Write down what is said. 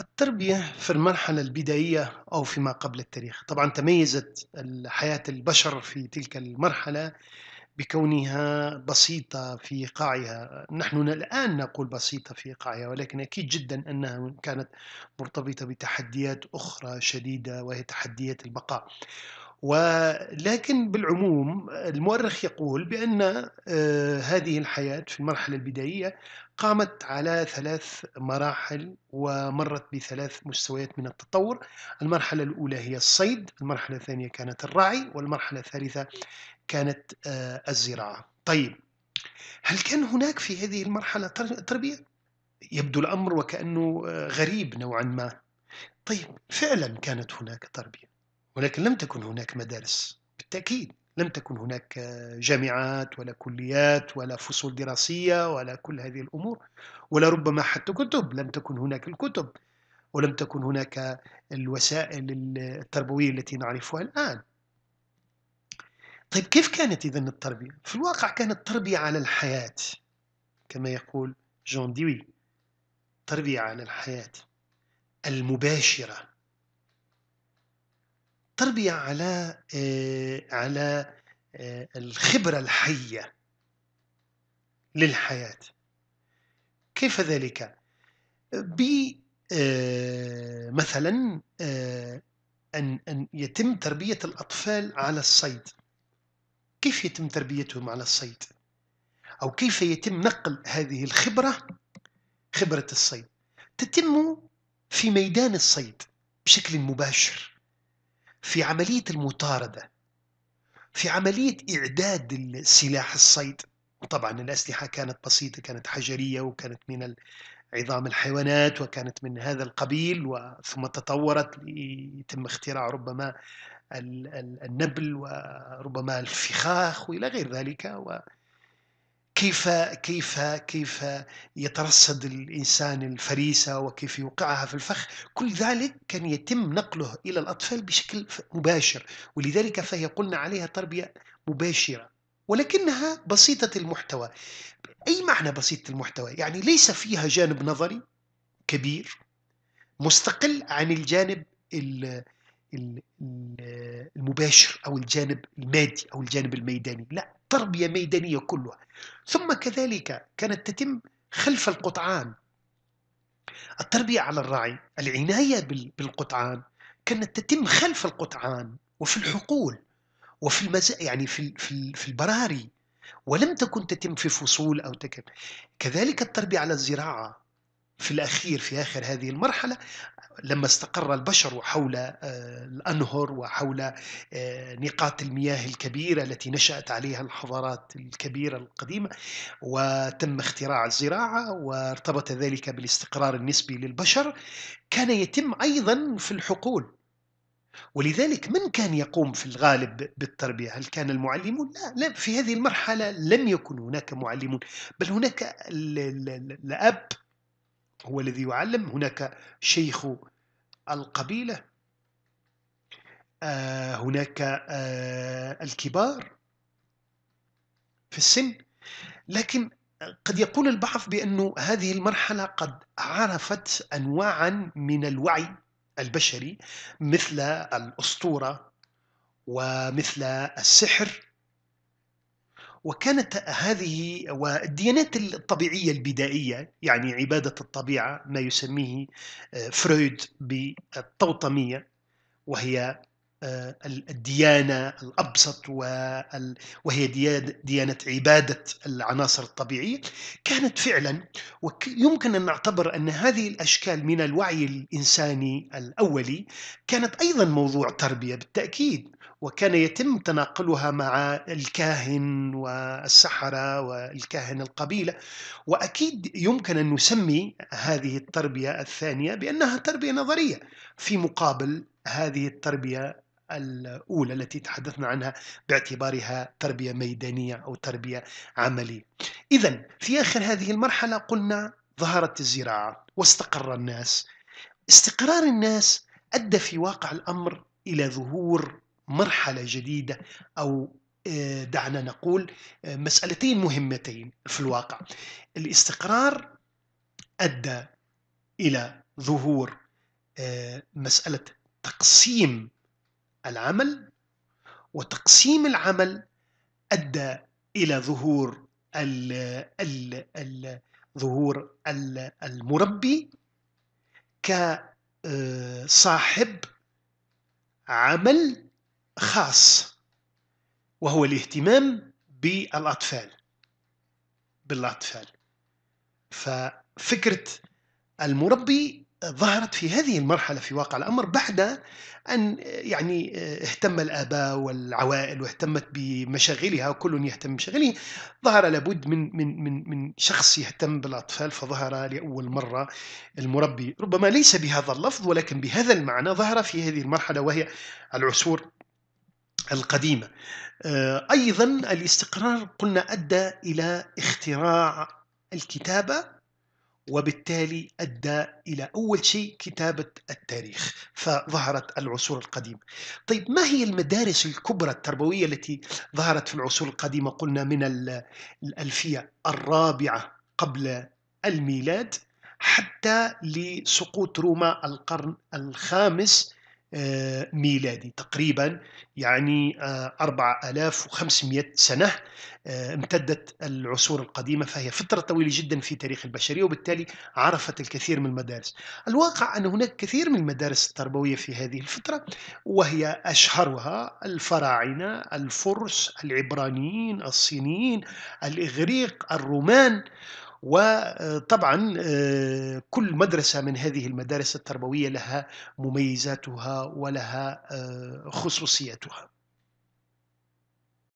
التربية في المرحلة البدائية أو فيما قبل التاريخ طبعا تميزت حياة البشر في تلك المرحلة بكونها بسيطة في إيقاعها نحن الآن نقول بسيطة في إيقاعها ولكن أكيد جدا أنها كانت مرتبطة بتحديات أخرى شديدة وهي تحديات البقاء ولكن بالعموم المؤرخ يقول بأن آه، هذه الحياة في المرحلة البدائية قامت على ثلاث مراحل ومرت بثلاث مستويات من التطور المرحلة الأولى هي الصيد المرحلة الثانية كانت الرعي والمرحلة الثالثة كانت آه، الزراعة طيب هل كان هناك في هذه المرحلة تربية؟ يبدو الأمر وكأنه آه، غريب نوعا ما طيب فعلا كانت هناك تربية ولكن لم تكن هناك مدارس بالتأكيد لم تكن هناك آه، جامعات ولا كليات ولا فصول دراسية ولا كل هذه الأمور ولا ربما حتى كتب لم تكن هناك الكتب ولم تكن هناك الوسائل التربوية التي نعرفها الآن طيب كيف كانت إذن التربية؟ في الواقع كانت التربية على الحياة كما يقول جون ديوي تربية على الحياة المباشرة التربية على آه، على آه، الخبرة الحية للحياة كيف ذلك؟ ب آه، مثلا أن أن يتم تربية الأطفال على الصيد كيف يتم تربيتهم على الصيد؟ أو كيف يتم نقل هذه الخبرة خبرة الصيد تتم في ميدان الصيد بشكل مباشر في عملية المطاردة في عملية إعداد السلاح الصيد طبعا الأسلحة كانت بسيطة كانت حجرية وكانت من عظام الحيوانات وكانت من هذا القبيل ثم تطورت ليتم اختراع ربما النبل وربما الفخاخ وإلى غير ذلك و كيف كيف كيف يترصد الانسان الفريسه وكيف يوقعها في الفخ، كل ذلك كان يتم نقله الى الاطفال بشكل مباشر، ولذلك فهي قلنا عليها تربيه مباشره، ولكنها بسيطه المحتوى. اي معنى بسيطه المحتوى؟ يعني ليس فيها جانب نظري كبير مستقل عن الجانب المباشر أو الجانب المادي أو الجانب الميداني لا تربية ميدانية كلها ثم كذلك كانت تتم خلف القطعان التربية على الرعي العناية بالقطعان كانت تتم خلف القطعان وفي الحقول وفي المزا يعني في في في البراري ولم تكن تتم في فصول او تكن كذلك التربيه على الزراعه في الاخير في اخر هذه المرحله لما استقر البشر حول آه، الأنهر وحول آه، نقاط المياه الكبيرة التي نشأت عليها الحضارات الكبيرة القديمة وتم اختراع الزراعة وارتبط ذلك بالاستقرار النسبي للبشر كان يتم أيضا في الحقول ولذلك من كان يقوم في الغالب بالتربية؟ هل كان المعلمون؟ لا, لا في هذه المرحلة لم يكن هناك معلمون بل هناك الأب هو الذي يعلم هناك شيخ القبيلة آه، هناك آه، الكبار في السن لكن قد يقول البعض بأن هذه المرحلة قد عرفت أنواعا من الوعي البشري مثل الأسطورة ومثل السحر وكانت هذه والديانات الطبيعية البدائية يعني عبادة الطبيعة ما يسميه آه، فرويد بالطوطمية وهي آه، الديانة الأبسط وهي ديانة عبادة العناصر الطبيعية كانت فعلا ويمكن أن نعتبر أن هذه الأشكال من الوعي الإنساني الأولي كانت أيضا موضوع تربية بالتأكيد وكان يتم تناقلها مع الكاهن والسحرة والكاهن القبيلة وأكيد يمكن أن نسمي هذه التربية الثانية بأنها تربية نظرية في مقابل هذه التربية الأولى التي تحدثنا عنها باعتبارها تربية ميدانية أو تربية عملية إذا في آخر هذه المرحلة قلنا ظهرت الزراعة واستقر الناس استقرار الناس أدى في واقع الأمر إلى ظهور مرحلة جديدة أو آه، دعنا نقول آه، مسألتين مهمتين في الواقع الاستقرار أدى إلى ظهور آه، مسألة تقسيم العمل وتقسيم العمل أدى إلى ظهور ظهور المربي كصاحب آه، عمل خاص وهو الاهتمام بالأطفال بالأطفال ففكرة المربي ظهرت في هذه المرحلة في واقع الأمر بعد أن يعني اهتم الآباء والعوائل واهتمت بمشاغلها وكل يهتم بمشاغله ظهر لابد من من من من شخص يهتم بالأطفال فظهر لأول مرة المربي ربما ليس بهذا اللفظ ولكن بهذا المعنى ظهر في هذه المرحلة وهي العصور القديمة آه، أيضا الاستقرار قلنا أدى إلى اختراع الكتابة وبالتالي أدى إلى أول شيء كتابة التاريخ فظهرت العصور القديمة طيب ما هي المدارس الكبرى التربوية التي ظهرت في العصور القديمة قلنا من الألفية الرابعة قبل الميلاد حتى لسقوط روما القرن الخامس آه، ميلادي تقريبا يعني 4500 آه، سنة آه، امتدت العصور القديمة فهي فترة طويلة جدا في تاريخ البشرية وبالتالي عرفت الكثير من المدارس الواقع أن هناك كثير من المدارس التربوية في هذه الفترة وهي أشهرها الفراعنة الفرس العبرانيين الصينيين الإغريق الرومان وطبعا آه، كل مدرسة من هذه المدارس التربوية لها مميزاتها ولها آه، خصوصياتها